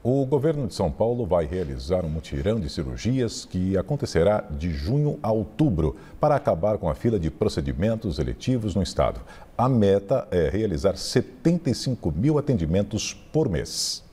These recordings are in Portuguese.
O governo de São Paulo vai realizar um mutirão de cirurgias que acontecerá de junho a outubro para acabar com a fila de procedimentos eletivos no estado. A meta é realizar 75 mil atendimentos por mês.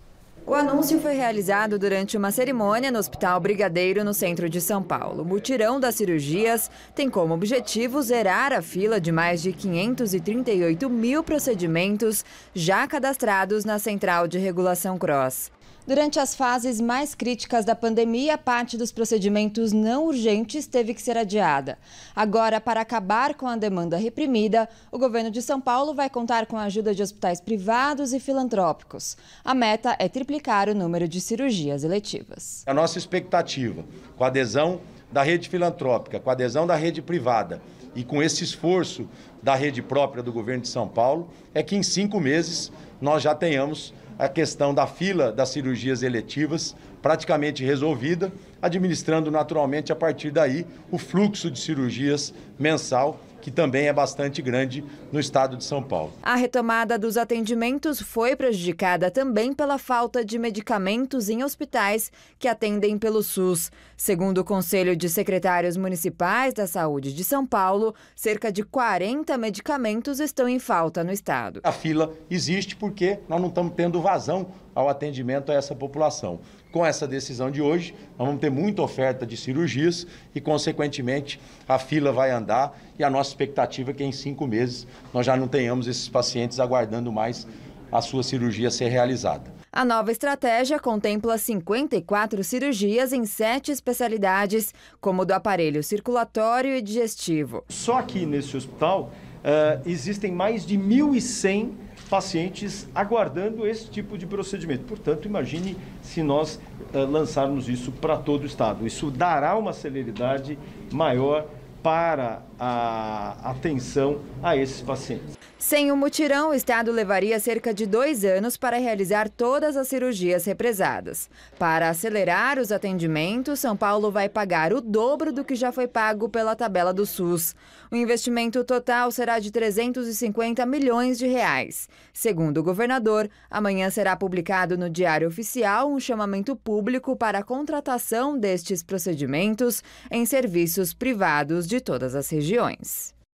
O anúncio foi realizado durante uma cerimônia no Hospital Brigadeiro, no centro de São Paulo. O mutirão das cirurgias tem como objetivo zerar a fila de mais de 538 mil procedimentos já cadastrados na Central de Regulação Cross. Durante as fases mais críticas da pandemia, parte dos procedimentos não urgentes teve que ser adiada. Agora, para acabar com a demanda reprimida, o governo de São Paulo vai contar com a ajuda de hospitais privados e filantrópicos. A meta é triplicar o número de cirurgias eletivas. A nossa expectativa, com a adesão da rede filantrópica, com a adesão da rede privada e com esse esforço da rede própria do governo de São Paulo, é que em cinco meses nós já tenhamos a questão da fila das cirurgias eletivas praticamente resolvida, administrando naturalmente a partir daí o fluxo de cirurgias mensal que também é bastante grande no estado de São Paulo. A retomada dos atendimentos foi prejudicada também pela falta de medicamentos em hospitais que atendem pelo SUS. Segundo o Conselho de Secretários Municipais da Saúde de São Paulo, cerca de 40 medicamentos estão em falta no estado. A fila existe porque nós não estamos tendo vazão ao atendimento a essa população. Com essa decisão de hoje, nós vamos ter muita oferta de cirurgias e, consequentemente, a fila vai andar e a nossa expectativa é que em cinco meses nós já não tenhamos esses pacientes aguardando mais a sua cirurgia ser realizada. A nova estratégia contempla 54 cirurgias em sete especialidades, como do aparelho circulatório e digestivo. Só aqui nesse hospital uh, existem mais de 1.100 pacientes aguardando esse tipo de procedimento. Portanto, imagine se nós uh, lançarmos isso para todo o estado. Isso dará uma celeridade maior para a atenção a esses pacientes. Sem o mutirão, o Estado levaria cerca de dois anos para realizar todas as cirurgias represadas. Para acelerar os atendimentos, São Paulo vai pagar o dobro do que já foi pago pela tabela do SUS. O investimento total será de 350 milhões de reais. Segundo o governador, amanhã será publicado no Diário Oficial um chamamento público para a contratação destes procedimentos em serviços privados de todas as regiões regiões.